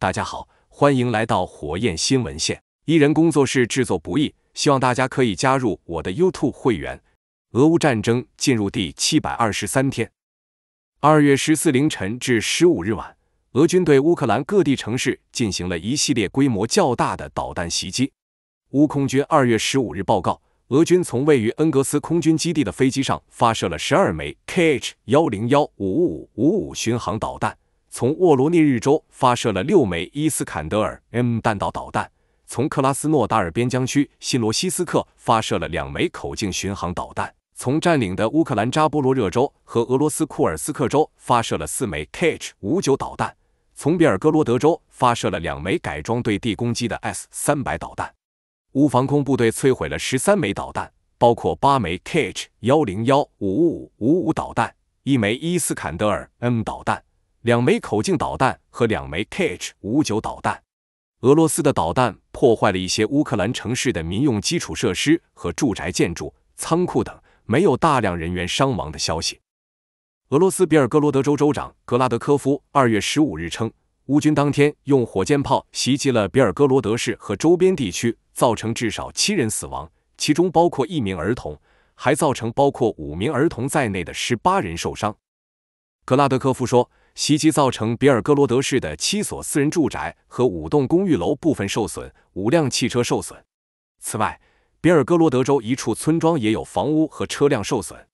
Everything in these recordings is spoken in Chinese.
大家好，欢迎来到火焰新闻线。一人工作室制作不易，希望大家可以加入我的 YouTube 会员。俄乌战争进入第七百二十三天。二月十四凌晨至十五日晚，俄军对乌克兰各地城市进行了一系列规模较大的导弹袭击。乌空军二月十五日报告，俄军从位于恩格斯空军基地的飞机上发射了十二枚 Kh 幺零幺五五五五巡航导弹。从沃罗涅日州发射了六枚伊斯坎德尔 M 弹道导弹，从克拉斯诺达尔边疆区新罗西斯克发射了两枚口径巡航导弹，从占领的乌克兰扎波罗热州和俄罗斯库尔斯克州发射了四枚 Kh 五九导弹，从比尔哥罗德州发射了两枚改装对地攻击的 S 三百导弹。乌防空部队摧毁了十三枚导弹，包括八枚 Kh 幺零幺五五五五导弹，一枚伊斯坎德尔 M 导弹。两枚口径导弹和两枚 Kh-59 导弹，俄罗斯的导弹破坏了一些乌克兰城市的民用基础设施和住宅建筑、仓库等，没有大量人员伤亡的消息。俄罗斯比尔哥罗德州州长格拉德科夫二月十五日称，乌军当天用火箭炮袭击了比尔哥罗德市和周边地区，造成至少七人死亡，其中包括一名儿童，还造成包括五名儿童在内的十八人受伤。格拉德科夫说。袭击造成比尔哥罗德市的七所私人住宅和五栋公寓楼部分受损，五辆汽车受损。此外，比尔哥罗德州一处村庄也有房屋和车辆受损。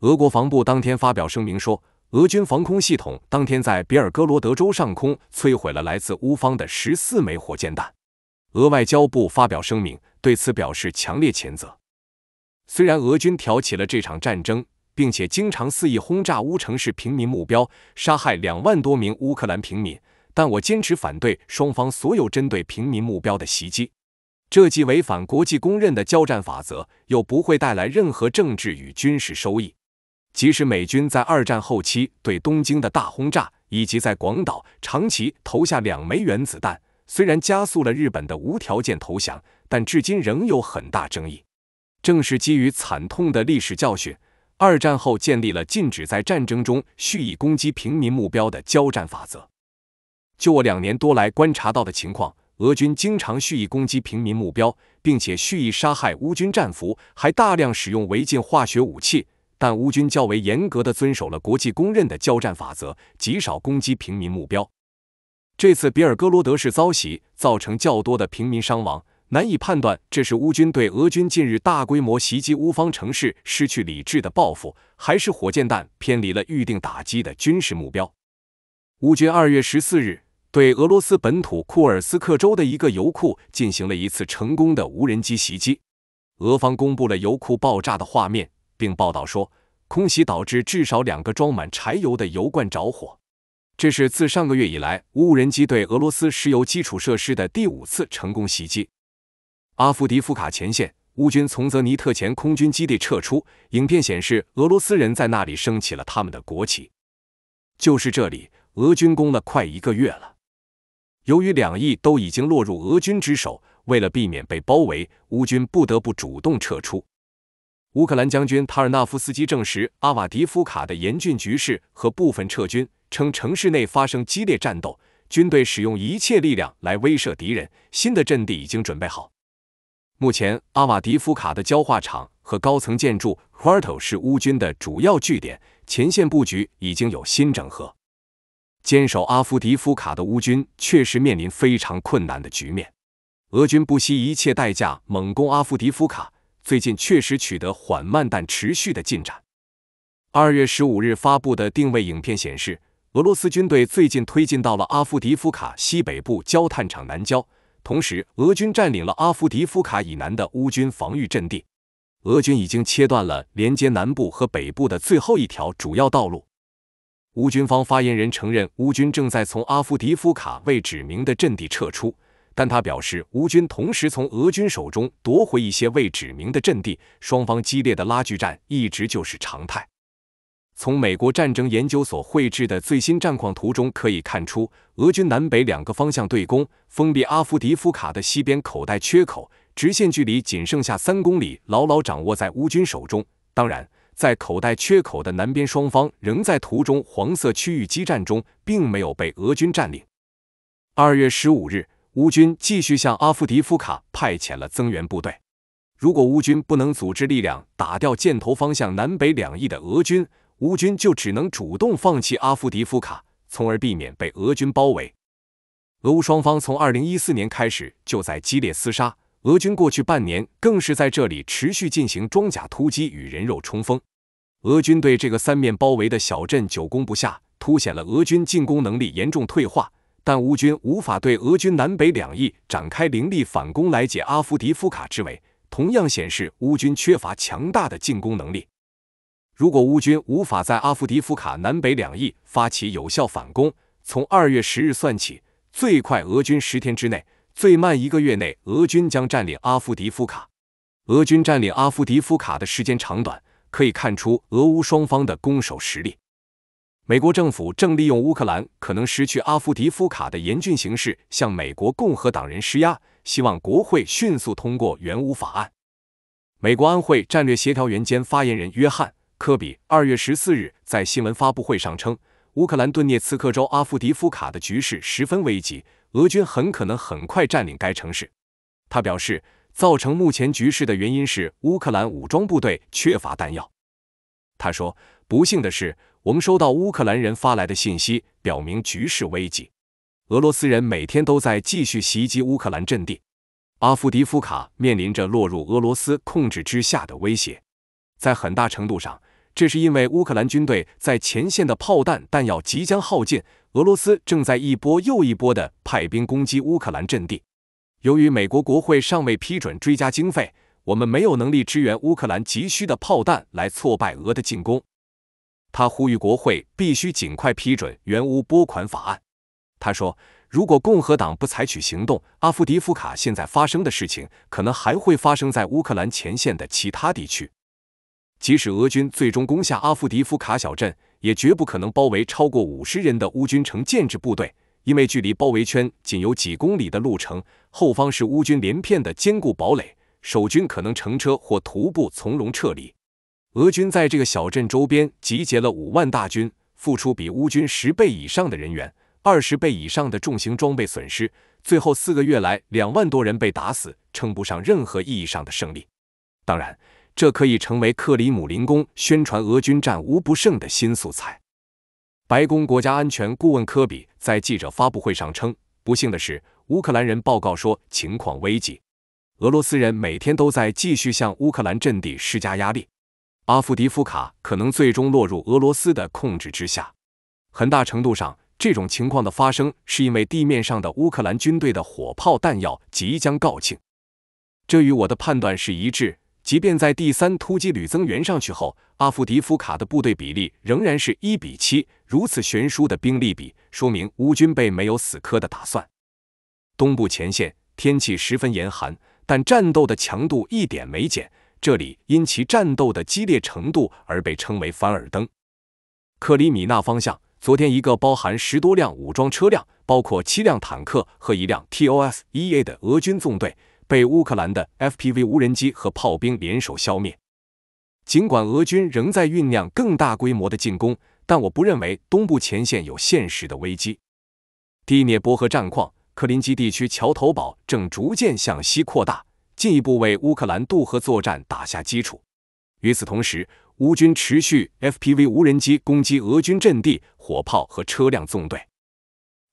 俄国防部当天发表声明说，俄军防空系统当天在比尔哥罗德州上空摧毁了来自乌方的十四枚火箭弹。俄外交部发表声明，对此表示强烈谴责。虽然俄军挑起了这场战争。并且经常肆意轰炸乌城市平民目标，杀害两万多名乌克兰平民。但我坚持反对双方所有针对平民目标的袭击，这既违反国际公认的交战法则，又不会带来任何政治与军事收益。即使美军在二战后期对东京的大轰炸，以及在广岛、长崎投下两枚原子弹，虽然加速了日本的无条件投降，但至今仍有很大争议。正是基于惨痛的历史教训。二战后建立了禁止在战争中蓄意攻击平民目标的交战法则。就我两年多来观察到的情况，俄军经常蓄意攻击平民目标，并且蓄意杀害乌军战俘，还大量使用违禁化学武器。但乌军较为严格的遵守了国际公认的交战法则，极少攻击平民目标。这次比尔哥罗德市遭袭，造成较多的平民伤亡。难以判断，这是乌军对俄军近日大规模袭击乌方城市失去理智的报复，还是火箭弹偏离了预定打击的军事目标。乌军二月十四日对俄罗斯本土库尔斯克州的一个油库进行了一次成功的无人机袭击。俄方公布了油库爆炸的画面，并报道说，空袭导致至少两个装满柴油的油罐着火。这是自上个月以来，无人机对俄罗斯石油基础设施的第五次成功袭击。阿夫迪夫卡前线，乌军从泽尼特前空军基地撤出。影片显示，俄罗斯人在那里升起了他们的国旗。就是这里，俄军攻了快一个月了。由于两翼都已经落入俄军之手，为了避免被包围，乌军不得不主动撤出。乌克兰将军塔尔纳夫斯基证实，阿瓦迪夫卡的严峻局势和部分撤军，称城市内发生激烈战斗，军队使用一切力量来威慑敌人。新的阵地已经准备好。目前，阿瓦迪夫卡的焦化厂和高层建筑 Quarto 是乌军的主要据点。前线布局已经有新整合。坚守阿夫迪夫卡的乌军确实面临非常困难的局面。俄军不惜一切代价猛攻阿夫迪夫卡，最近确实取得缓慢但持续的进展。二月十五日发布的定位影片显示，俄罗斯军队最近推进到了阿夫迪夫卡西北部焦炭厂南郊。同时，俄军占领了阿夫迪夫卡以南的乌军防御阵地。俄军已经切断了连接南部和北部的最后一条主要道路。乌军方发言人承认，乌军正在从阿夫迪夫卡未指明的阵地撤出，但他表示，乌军同时从俄军手中夺回一些未指明的阵地。双方激烈的拉锯战一直就是常态。从美国战争研究所绘制的最新战况图中可以看出，俄军南北两个方向对攻，封闭阿夫迪夫卡的西边口袋缺口，直线距离仅剩下三公里，牢牢掌握在乌军手中。当然，在口袋缺口的南边，双方仍在途中黄色区域激战中，并没有被俄军占领。二月十五日，乌军继续向阿夫迪夫卡派遣了增援部队。如果乌军不能组织力量打掉箭头方向南北两翼的俄军，乌军就只能主动放弃阿夫迪夫卡，从而避免被俄军包围。俄乌双方从二零一四年开始就在激烈厮杀，俄军过去半年更是在这里持续进行装甲突击与人肉冲锋。俄军对这个三面包围的小镇久攻不下，凸显了俄军进攻能力严重退化。但乌军无法对俄军南北两翼展开凌厉反攻来解阿夫迪夫卡之围，同样显示乌军缺乏强大的进攻能力。如果乌军无法在阿夫迪夫卡南北两翼发起有效反攻，从二月十日算起，最快俄军十天之内，最慢一个月内，俄军将占领阿夫迪夫卡。俄军占领阿夫迪夫卡的时间长短，可以看出俄乌双方的攻守实力。美国政府正利用乌克兰可能失去阿夫迪夫卡的严峻形势，向美国共和党人施压，希望国会迅速通过援乌法案。美国安会战略协调员兼发言人约翰。科比二月十四日在新闻发布会上称，乌克兰顿涅茨克州阿夫迪夫卡的局势十分危急，俄军很可能很快占领该城市。他表示，造成目前局势的原因是乌克兰武装部队缺乏弹药。他说：“不幸的是，我们收到乌克兰人发来的信息，表明局势危急。俄罗斯人每天都在继续袭击乌克兰阵地，阿夫迪夫卡面临着落入俄罗斯控制之下的威胁。”在很大程度上，这是因为乌克兰军队在前线的炮弹弹药即将耗尽，俄罗斯正在一波又一波的派兵攻击乌克兰阵地。由于美国国会尚未批准追加经费，我们没有能力支援乌克兰急需的炮弹来挫败俄的进攻。他呼吁国会必须尽快批准援乌拨款法案。他说，如果共和党不采取行动，阿夫迪夫卡现在发生的事情可能还会发生在乌克兰前线的其他地区。即使俄军最终攻下阿夫迪夫卡小镇，也绝不可能包围超过五十人的乌军城建制部队，因为距离包围圈仅有几公里的路程，后方是乌军连片的坚固堡垒，守军可能乘车或徒步从容撤离。俄军在这个小镇周边集结了五万大军，付出比乌军十倍以上的人员、二十倍以上的重型装备损失，最后四个月来两万多人被打死，称不上任何意义上的胜利。当然。这可以成为克里姆林宫宣传俄军战无不胜的新素材。白宫国家安全顾问科比在记者发布会上称：“不幸的是，乌克兰人报告说情况危急，俄罗斯人每天都在继续向乌克兰阵地施加压力。阿夫迪夫卡可能最终落入俄罗斯的控制之下。很大程度上，这种情况的发生是因为地面上的乌克兰军队的火炮弹药即将告罄。这与我的判断是一致。”即便在第三突击旅增援上去后，阿夫迪夫卡的部队比例仍然是一比七。如此悬殊的兵力比，说明乌军被没有死磕的打算。东部前线天气十分严寒，但战斗的强度一点没减。这里因其战斗的激烈程度而被称为凡尔登。克里米纳方向，昨天一个包含十多辆武装车辆，包括七辆坦克和一辆 TOS-1A 的俄军纵队。被乌克兰的 FPV 无人机和炮兵联手消灭。尽管俄军仍在酝酿更大规模的进攻，但我不认为东部前线有现实的危机。第聂伯河战况：克林基地区桥头堡正逐渐向西扩大，进一步为乌克兰渡河作战打下基础。与此同时，乌军持续 FPV 无人机攻击俄军阵地、火炮和车辆纵队。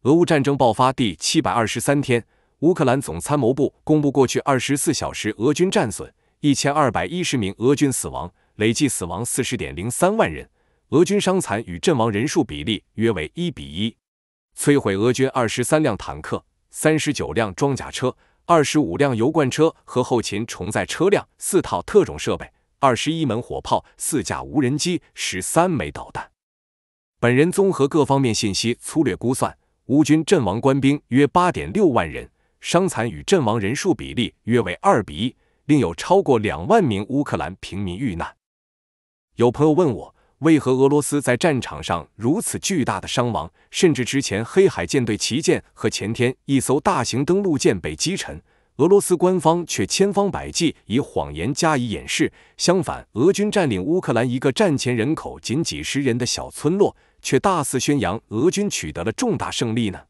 俄乌战争爆发第七百二十三天。乌克兰总参谋部公布过去二十四小时俄军战损：一千二百一十名俄军死亡，累计死亡四十点零三万人。俄军伤残与阵亡人数比例约为一比一。摧毁俄军二十三辆坦克、三十九辆装甲车、二十五辆油罐车和后勤重载车辆、四套特种设备、二十一门火炮、四架无人机、十三枚导弹。本人综合各方面信息，粗略估算，乌军阵亡官兵约八点六万人。伤残与阵亡人数比例约为二比一，另有超过两万名乌克兰平民遇难。有朋友问我，为何俄罗斯在战场上如此巨大的伤亡，甚至之前黑海舰队旗舰和前天一艘大型登陆舰被击沉，俄罗斯官方却千方百计以谎言加以掩饰？相反，俄军占领乌克兰一个战前人口仅几十人的小村落，却大肆宣扬俄军取得了重大胜利呢？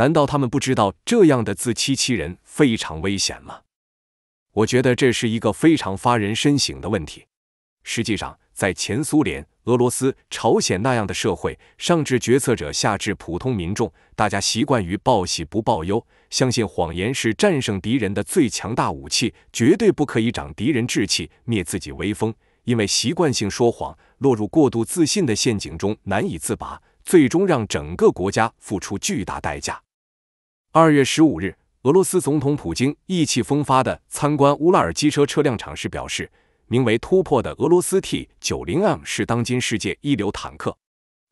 难道他们不知道这样的自欺欺人非常危险吗？我觉得这是一个非常发人深省的问题。实际上，在前苏联、俄罗斯、朝鲜那样的社会，上至决策者，下至普通民众，大家习惯于报喜不报忧，相信谎言是战胜敌人的最强大武器，绝对不可以长敌人志气，灭自己威风。因为习惯性说谎，落入过度自信的陷阱中难以自拔，最终让整个国家付出巨大代价。二月十五日，俄罗斯总统普京意气风发地参观乌拉尔机车车辆厂时表示：“名为‘突破’的俄罗斯 T90M 是当今世界一流坦克。”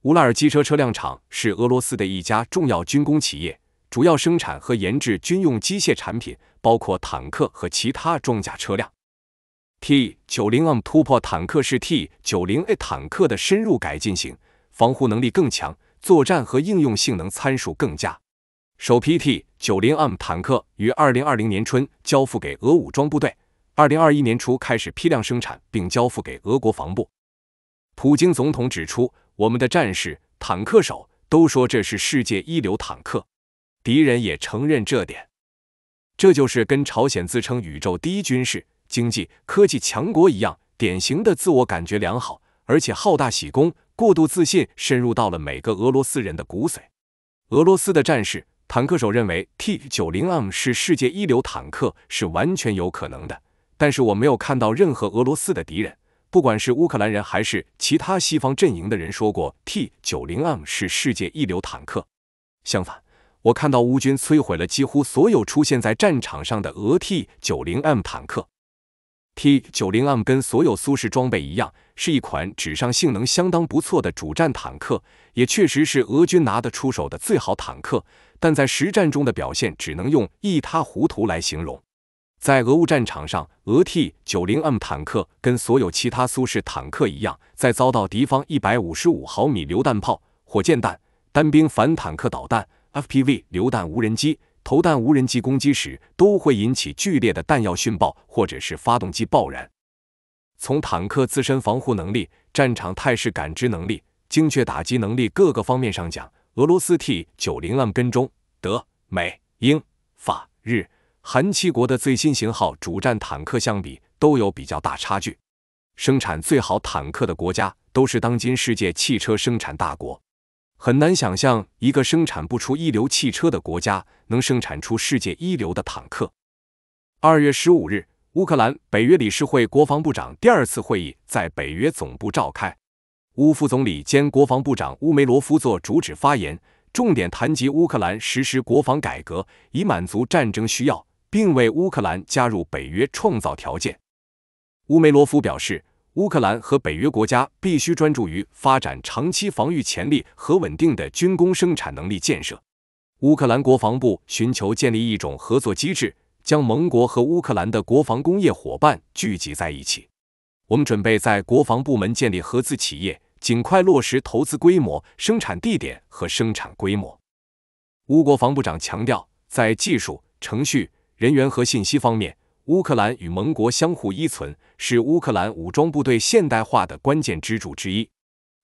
乌拉尔机车车辆厂是俄罗斯的一家重要军工企业，主要生产和研制军用机械产品，包括坦克和其他装甲车辆。T90M 突破坦克是 T90A 坦克的深入改进型，防护能力更强，作战和应用性能参数更佳。首批 T 90M 坦克于二零二零年春交付给俄武装部队，二零二一年初开始批量生产并交付给俄国防部。普京总统指出，我们的战士、坦克手都说这是世界一流坦克，敌人也承认这点。这就是跟朝鲜自称宇宙第一军事、经济、科技强国一样，典型的自我感觉良好，而且好大喜功、过度自信深入到了每个俄罗斯人的骨髓。俄罗斯的战士。坦克手认为 T-90M 是世界一流坦克是完全有可能的，但是我没有看到任何俄罗斯的敌人，不管是乌克兰人还是其他西方阵营的人说过 T-90M 是世界一流坦克。相反，我看到乌军摧毁了几乎所有出现在战场上的俄 T-90M 坦克。T-90M 跟所有苏式装备一样，是一款纸上性能相当不错的主战坦克，也确实是俄军拿得出手的最好坦克。但在实战中的表现只能用一塌糊涂来形容。在俄乌战场上，俄 T90M 坦克跟所有其他苏式坦克一样，在遭到敌方155毫米榴弹炮、火箭弹、单兵反坦克导弹、FPV 榴弹无人机、投弹无人机攻击时，都会引起剧烈的弹药殉爆或者是发动机爆燃。从坦克自身防护能力、战场态势感知能力、精确打击能力各个方面上讲，俄罗斯 T90 M 跟踪德美英法日韩七国的最新型号主战坦克相比都有比较大差距。生产最好坦克的国家都是当今世界汽车生产大国，很难想象一个生产不出一流汽车的国家能生产出世界一流的坦克。二月十五日，乌克兰北约理事会国防部长第二次会议在北约总部召开。乌副总理兼国防部长乌梅罗夫作主旨发言，重点谈及乌克兰实施国防改革，以满足战争需要，并为乌克兰加入北约创造条件。乌梅罗夫表示，乌克兰和北约国家必须专注于发展长期防御潜力和稳定的军工生产能力建设。乌克兰国防部寻求建立一种合作机制，将盟国和乌克兰的国防工业伙伴聚集在一起。我们准备在国防部门建立合资企业。尽快落实投资规模、生产地点和生产规模。乌国防部长强调，在技术、程序、人员和信息方面，乌克兰与盟国相互依存是乌克兰武装部队现代化的关键支柱之一。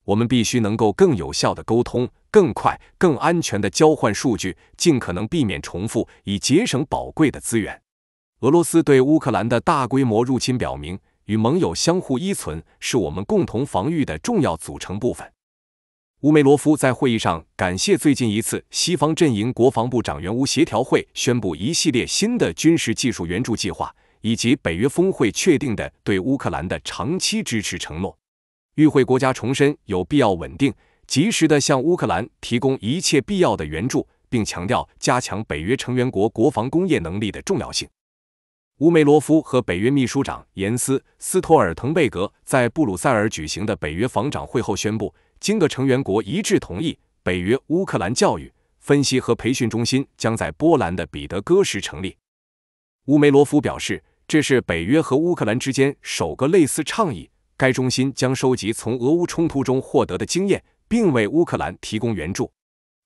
我们必须能够更有效地沟通，更快、更安全地交换数据，尽可能避免重复，以节省宝贵的资源。俄罗斯对乌克兰的大规模入侵表明。与盟友相互依存是我们共同防御的重要组成部分。乌梅罗夫在会议上感谢最近一次西方阵营国防部长圆乌协调会宣布一系列新的军事技术援助计划，以及北约峰会确定的对乌克兰的长期支持承诺。与会国家重申有必要稳定、及时地向乌克兰提供一切必要的援助，并强调加强北约成员国国防工业能力的重要性。乌梅罗夫和北约秘书长严斯·斯托尔滕贝格在布鲁塞尔举行的北约防长会后宣布，经个成员国一致同意，北约乌克兰教育、分析和培训中心将在波兰的彼得戈什成立。乌梅罗夫表示，这是北约和乌克兰之间首个类似倡议。该中心将收集从俄乌冲突中获得的经验，并为乌克兰提供援助。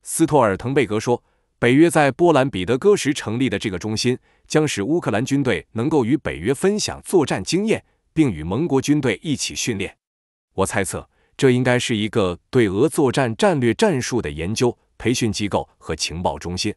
斯托尔滕贝格说，北约在波兰彼得戈什成立的这个中心。将使乌克兰军队能够与北约分享作战经验，并与盟国军队一起训练。我猜测，这应该是一个对俄作战战略战术的研究培训机构和情报中心。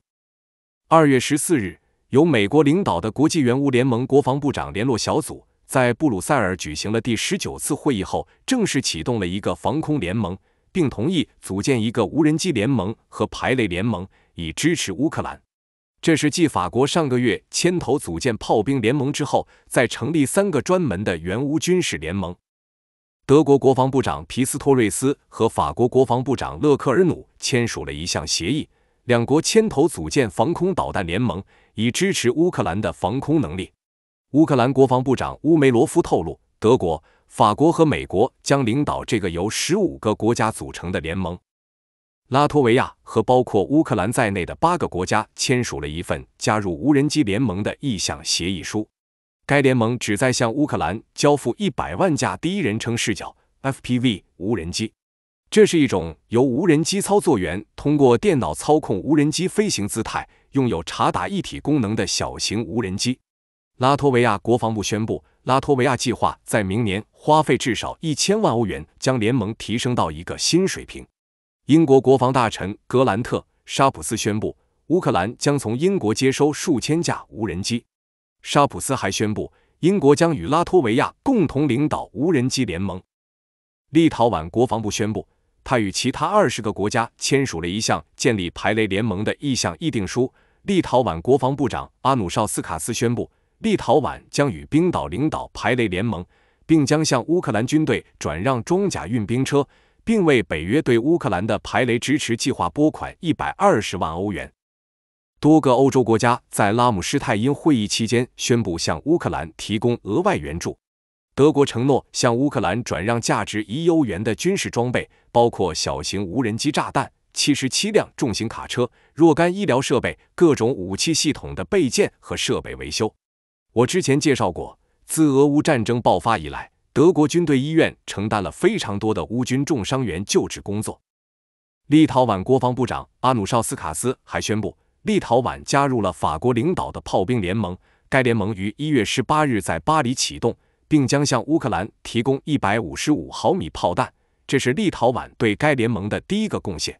二月十四日，由美国领导的国际援乌联盟国防部长联络小组在布鲁塞尔举行了第十九次会议后，正式启动了一个防空联盟，并同意组建一个无人机联盟和排雷联盟，以支持乌克兰。这是继法国上个月牵头组建炮兵联盟之后，再成立三个专门的援乌军事联盟。德国国防部长皮斯托瑞斯和法国国防部长勒克尔努签署了一项协议，两国牵头组建防空导弹联盟，以支持乌克兰的防空能力。乌克兰国防部长乌梅罗夫透露，德国、法国和美国将领导这个由十五个国家组成的联盟。拉脱维亚和包括乌克兰在内的八个国家签署了一份加入无人机联盟的意向协议书。该联盟旨在向乌克兰交付一百万架第一人称视角 （FPV） 无人机。这是一种由无人机操作员通过电脑操控无人机飞行姿态、拥有查打一体功能的小型无人机。拉脱维亚国防部宣布，拉脱维亚计划在明年花费至少一千万欧元，将联盟提升到一个新水平。英国国防大臣格兰特·沙普斯宣布，乌克兰将从英国接收数千架无人机。沙普斯还宣布，英国将与拉脱维亚共同领导无人机联盟。立陶宛国防部宣布，他与其他二十个国家签署了一项建立排雷联盟的意向议定书。立陶宛国防部长阿努绍斯卡斯宣布，立陶宛将与冰岛领导排雷联盟，并将向乌克兰军队转让装甲运兵车。并为北约对乌克兰的排雷支持计划拨款一百二十万欧元。多个欧洲国家在拉姆施泰因会议期间宣布向乌克兰提供额外援助。德国承诺向乌克兰转让价值一欧元的军事装备，包括小型无人机炸弹、七十七辆重型卡车、若干医疗设备、各种武器系统的备件和设备维修。我之前介绍过，自俄乌战争爆发以来。德国军队医院承担了非常多的乌军重伤员救治工作。立陶宛国防部长阿努绍斯卡斯还宣布，立陶宛加入了法国领导的炮兵联盟。该联盟于一月十八日在巴黎启动，并将向乌克兰提供一百五十五毫米炮弹，这是立陶宛对该联盟的第一个贡献。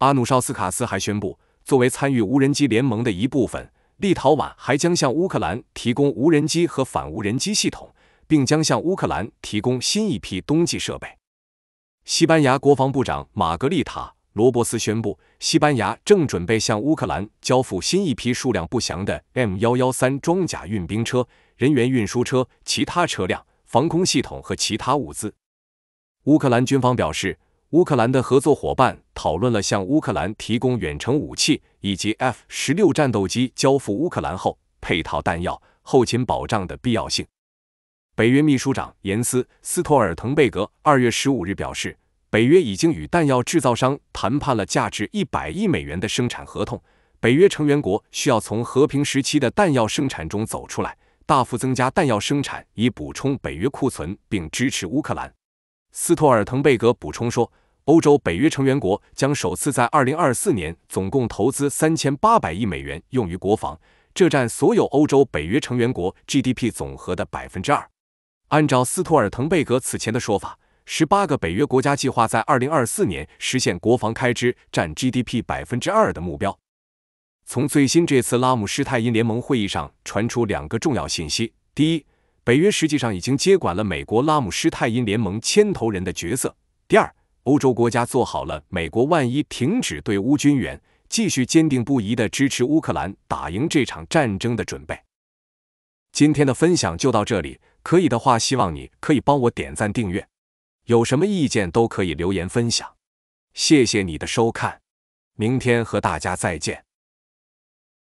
阿努绍斯卡斯还宣布，作为参与无人机联盟的一部分，立陶宛还将向乌克兰提供无人机和反无人机系统。并将向乌克兰提供新一批冬季设备。西班牙国防部长玛格丽塔·罗伯斯宣布，西班牙正准备向乌克兰交付新一批数量不详的 M 幺幺三装甲运兵车、人员运输车、其他车辆、防空系统和其他物资。乌克兰军方表示，乌克兰的合作伙伴讨论了向乌克兰提供远程武器以及 F 十六战斗机交付乌克兰后配套弹药、后勤保障的必要性。北约秘书长颜斯·斯托尔滕贝格二月十五日表示，北约已经与弹药制造商谈判了价值一百亿美元的生产合同。北约成员国需要从和平时期的弹药生产中走出来，大幅增加弹药生产，以补充北约库存并支持乌克兰。斯托尔滕贝格补充说，欧洲北约成员国将首次在二零二四年总共投资三千八百亿美元用于国防，这占所有欧洲北约成员国 GDP 总和的百分之二。按照斯托尔滕贝格此前的说法，十八个北约国家计划在二零二四年实现国防开支占 GDP 百分之二的目标。从最新这次拉姆施泰因联盟会议上传出两个重要信息：第一，北约实际上已经接管了美国拉姆施泰因联盟牵头人的角色；第二，欧洲国家做好了美国万一停止对乌军援，继续坚定不移地支持乌克兰打赢这场战争的准备。今天的分享就到这里。可以的话，希望你可以帮我点赞订阅，有什么意见都可以留言分享。谢谢你的收看，明天和大家再见。